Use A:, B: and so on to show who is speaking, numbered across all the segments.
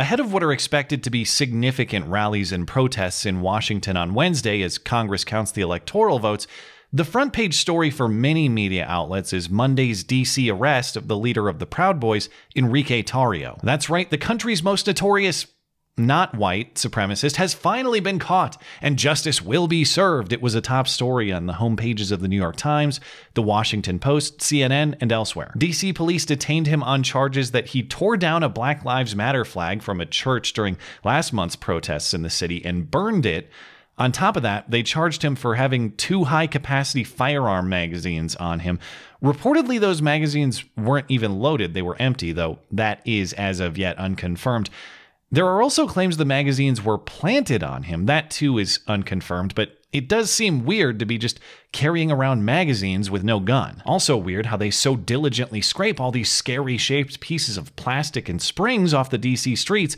A: Ahead of what are expected to be significant rallies and protests in Washington on Wednesday as Congress counts the electoral votes, the front page story for many media outlets is Monday's DC arrest of the leader of the Proud Boys, Enrique Tario. That's right, the country's most notorious not white supremacist has finally been caught and justice will be served. It was a top story on the home pages of the New York Times, the Washington Post, CNN, and elsewhere. DC police detained him on charges that he tore down a Black Lives Matter flag from a church during last month's protests in the city and burned it. On top of that, they charged him for having two high capacity firearm magazines on him. Reportedly, those magazines weren't even loaded, they were empty, though that is as of yet unconfirmed. There are also claims the magazines were planted on him. That too is unconfirmed, but it does seem weird to be just carrying around magazines with no gun. Also weird how they so diligently scrape all these scary shaped pieces of plastic and springs off the DC streets,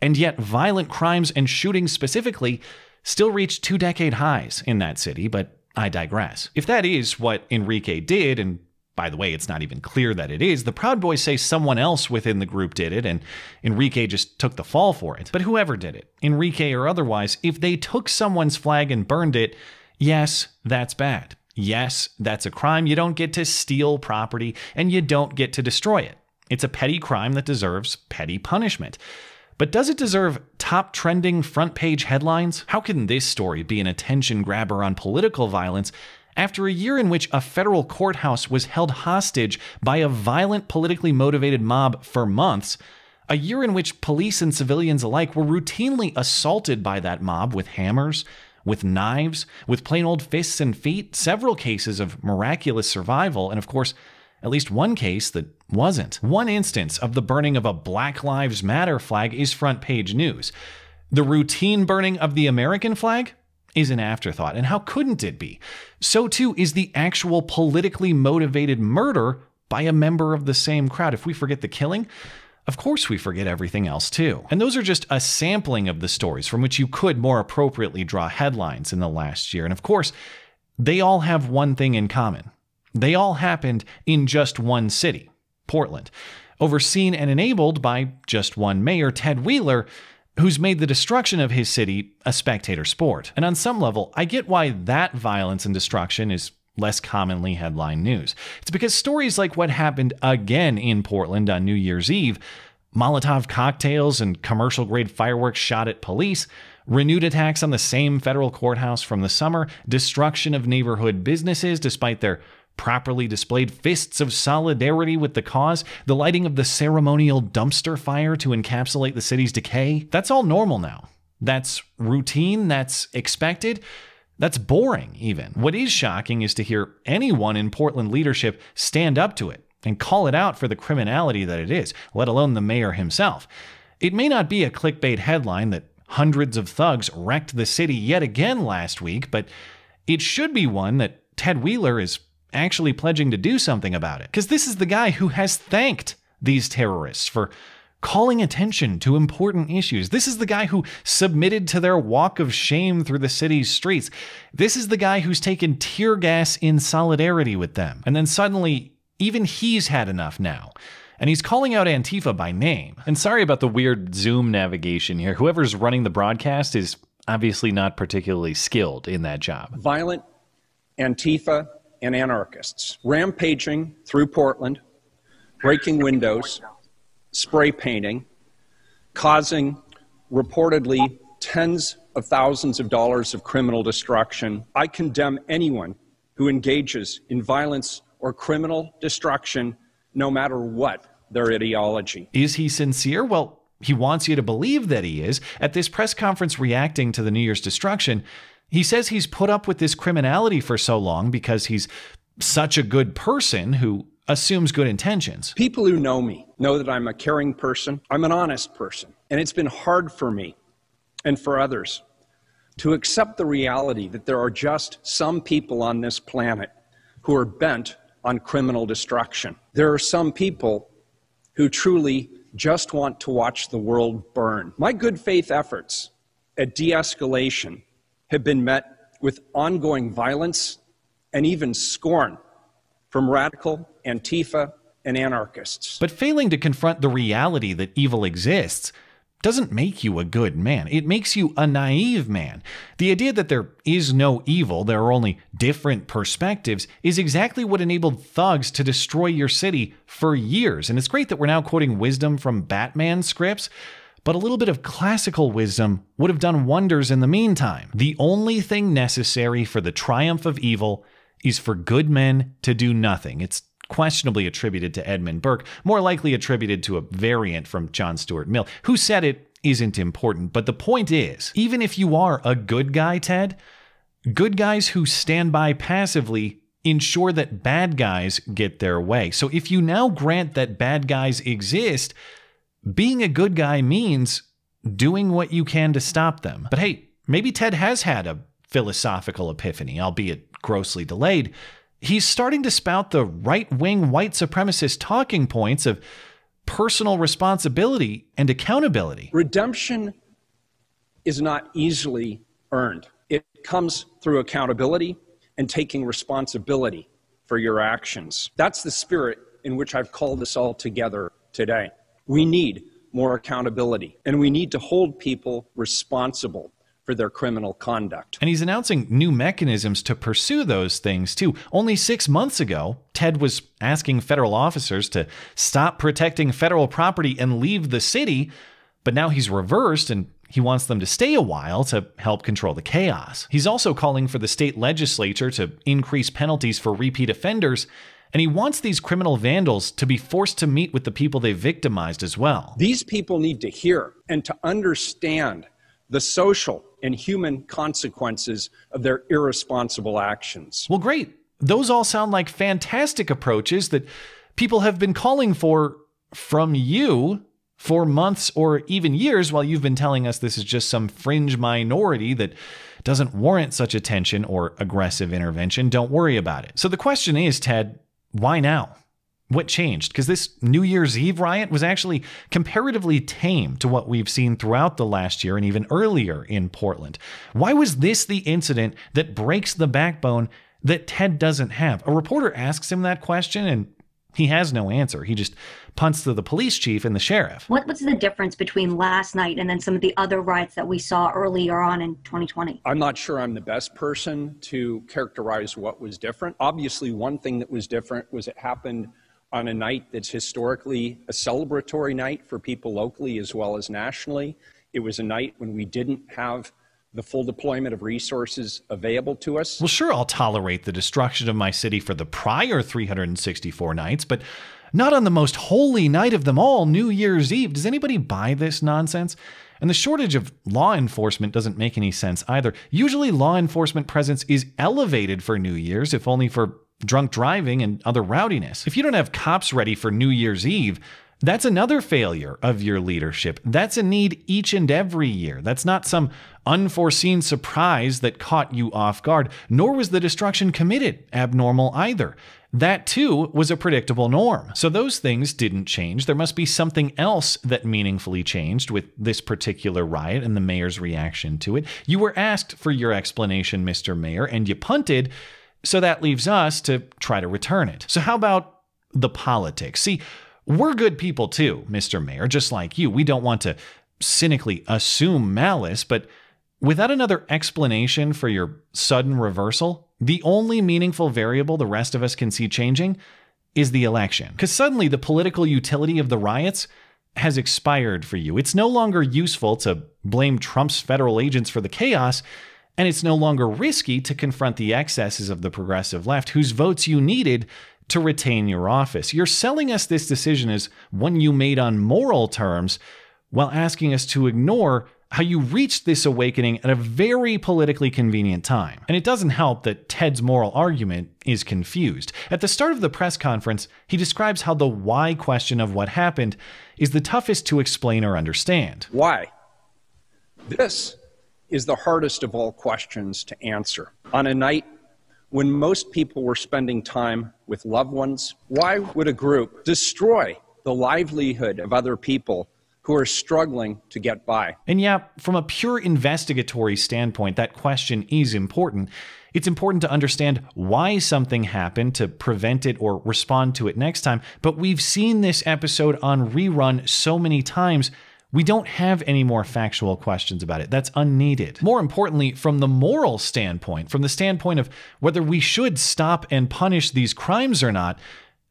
A: and yet violent crimes and shootings specifically still reach two decade highs in that city, but I digress. If that is what Enrique did and by the way, it's not even clear that it is. The Proud Boys say someone else within the group did it, and Enrique just took the fall for it. But whoever did it, Enrique or otherwise, if they took someone's flag and burned it, yes, that's bad. Yes, that's a crime. You don't get to steal property, and you don't get to destroy it. It's a petty crime that deserves petty punishment. But does it deserve top trending front page headlines? How can this story be an attention grabber on political violence after a year in which a federal courthouse was held hostage by a violent, politically motivated mob for months, a year in which police and civilians alike were routinely assaulted by that mob with hammers, with knives, with plain old fists and feet, several cases of miraculous survival, and of course, at least one case that wasn't. One instance of the burning of a Black Lives Matter flag is front page news. The routine burning of the American flag? is an afterthought, and how couldn't it be? So too is the actual politically motivated murder by a member of the same crowd. If we forget the killing, of course, we forget everything else too. And those are just a sampling of the stories from which you could more appropriately draw headlines in the last year. And of course, they all have one thing in common they all happened in just one city, Portland. Overseen and enabled by just one mayor, Ted Wheeler, who's made the destruction of his city a spectator sport. And on some level, I get why that violence and destruction is less commonly headline news. It's because stories like what happened again in Portland on New Year's Eve, Molotov cocktails and commercial grade fireworks shot at police, renewed attacks on the same federal courthouse from the summer, destruction of neighborhood businesses despite their properly displayed fists of solidarity with the cause, the lighting of the ceremonial dumpster fire to encapsulate the city's decay. That's all normal now. That's routine, that's expected. That's boring, even. What is shocking is to hear anyone in Portland leadership stand up to it and call it out for the criminality that it is, let alone the mayor himself. It may not be a clickbait headline that hundreds of thugs wrecked the city yet again last week, but it should be one that Ted Wheeler is actually pledging to do something about it. Because this is the guy who has thanked these terrorists for calling attention to important issues. This is the guy who submitted to their walk of shame through the city's streets. This is the guy who's taken tear gas in solidarity with them. And then suddenly, even he's had enough now and he's calling out Antifa by name. And sorry about the weird Zoom navigation here. Whoever's running the broadcast is obviously not particularly skilled in that job.
B: Violent Antifa and anarchists rampaging through Portland, breaking windows, spray painting, causing reportedly tens of thousands of dollars of criminal destruction. I condemn anyone who engages
A: in violence or criminal destruction, no matter what their ideology. Is he sincere? Well, he wants you to believe that he is. At this press conference reacting to the New Year's destruction, he says he's put up with this criminality for so long because he's such a good person who assumes good intentions. People who know me know that I'm a
B: caring person, I'm an honest person, and it's been hard for me and for others to accept the reality that there are just some people on this planet who are bent on criminal destruction. There are some people who truly just want to watch the world burn. My good faith efforts at de escalation have been met with ongoing violence and even scorn
A: from radical Antifa and anarchists. But failing to confront the reality that evil exists doesn't make you a good man. It makes you a naive man. The idea that there is no evil, there are only different perspectives, is exactly what enabled thugs to destroy your city for years. And it's great that we're now quoting wisdom from Batman scripts, but a little bit of classical wisdom would have done wonders in the meantime. The only thing necessary for the triumph of evil is for good men to do nothing. It's questionably attributed to Edmund Burke, more likely attributed to a variant from John Stuart Mill. Who said it isn't important, but the point is even if you are a good guy, Ted, good guys who stand by passively ensure that bad guys get their way. So if you now grant that bad guys exist, being a good guy means doing what you can to stop them. But hey, maybe Ted has had a philosophical epiphany, albeit grossly delayed. He's starting to spout the right wing white supremacist talking points of personal responsibility and accountability. Redemption is not easily
B: earned, it comes through accountability and taking responsibility for your actions. That's the spirit in which I've called us all together today. We need more accountability, and we need to hold people responsible for their
A: criminal conduct. And he's announcing new mechanisms to pursue those things, too. Only six months ago, Ted was asking federal officers to stop protecting federal property and leave the city, but now he's reversed and he wants them to stay a while to help control the chaos. He's also calling for the state legislature to increase penalties for repeat offenders and he wants these criminal vandals to be forced to meet with the people they victimized as well. These people need to hear and to understand the social and human consequences of their irresponsible actions. Well, great. Those all sound like fantastic approaches that people have been calling for from you for months or even years while you've been telling us this is just some fringe minority that doesn't warrant such attention or aggressive intervention. Don't worry about it. So the question is, Ted, why now? What changed? Because this New Year's Eve riot was actually comparatively tame to what we've seen throughout the last year and even earlier in Portland. Why was this the incident that breaks the backbone that Ted doesn't have? A reporter asks him that question, and he has no answer. He just punts to the police chief and the sheriff.
B: What, was the difference between last night and then some of the other riots that we saw earlier on in 2020? I'm not sure I'm the best person to characterize what was different. Obviously, one thing that was different was it happened on a night that's historically a celebratory night for people locally as well as nationally. It was a night when we didn't have the
A: full deployment of resources available to us. Well, sure, I'll tolerate the destruction of my city for the prior 364 nights, but not on the most holy night of them all, New Year's Eve. Does anybody buy this nonsense? And the shortage of law enforcement doesn't make any sense either. Usually, law enforcement presence is elevated for New Year's, if only for drunk driving and other rowdiness. If you don't have cops ready for New Year's Eve, that's another failure of your leadership. That's a need each and every year. That's not some unforeseen surprise that caught you off guard, nor was the destruction committed abnormal either. That too was a predictable norm. So those things didn't change. There must be something else that meaningfully changed with this particular riot and the mayor's reaction to it. You were asked for your explanation, Mr. Mayor, and you punted. So that leaves us to try to return it. So, how about the politics? See, we're good people too, Mr. Mayor, just like you. We don't want to cynically assume malice, but without another explanation for your sudden reversal, the only meaningful variable the rest of us can see changing is the election. Because suddenly the political utility of the riots has expired for you. It's no longer useful to blame Trump's federal agents for the chaos, and it's no longer risky to confront the excesses of the progressive left whose votes you needed to retain your office. You're selling us this decision as one you made on moral terms while asking us to ignore how you reached this awakening at a very politically convenient time. And it doesn't help that Ted's moral argument is confused. At the start of the press conference, he describes how the why question of what happened is the toughest to explain or understand. Why?
B: This is the hardest of all questions to answer. On a night when most people were spending time with loved ones? Why would a group destroy the livelihood of other people who are struggling to get by?
A: And yeah, from a pure investigatory standpoint, that question is important. It's important to understand why something happened to prevent it or respond to it next time, but we've seen this episode on rerun so many times we don't have any more factual questions about it. That's unneeded. More importantly, from the moral standpoint, from the standpoint of whether we should stop and punish these crimes or not,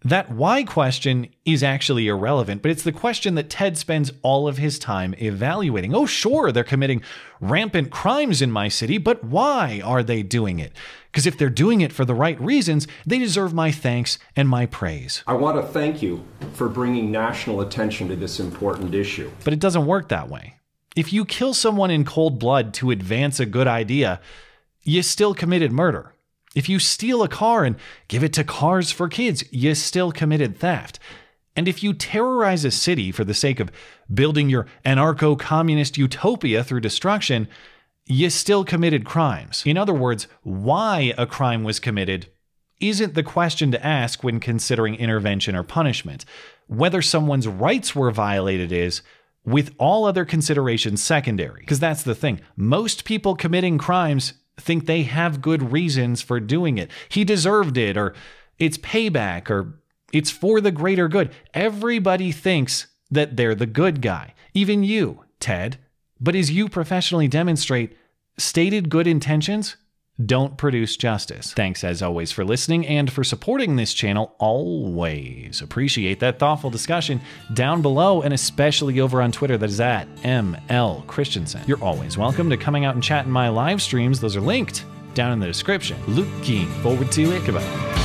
A: that why question is actually irrelevant, but it's the question that Ted spends all of his time evaluating. Oh, sure, they're committing rampant crimes in my city, but why are they doing it? Because if they're doing it for the right reasons, they deserve my thanks and my praise.
B: I want to thank you for bringing national attention to this important issue.
A: But it doesn't work that way. If you kill someone in cold blood to advance a good idea, you still committed murder. If you steal a car and give it to Cars for Kids, you still committed theft. And if you terrorize a city for the sake of building your anarcho communist utopia through destruction, you still committed crimes. In other words, why a crime was committed isn't the question to ask when considering intervention or punishment. Whether someone's rights were violated is, with all other considerations secondary. Because that's the thing most people committing crimes think they have good reasons for doing it. He deserved it, or it's payback, or it's for the greater good. Everybody thinks that they're the good guy, even you, Ted. But as you professionally demonstrate, stated good intentions don't produce justice. Thanks as always for listening and for supporting this channel. Always appreciate that thoughtful discussion down below and especially over on Twitter that is at ML Christensen. You're always welcome to coming out and chatting my live streams. Those are linked down in the description. Looking forward to it. Goodbye.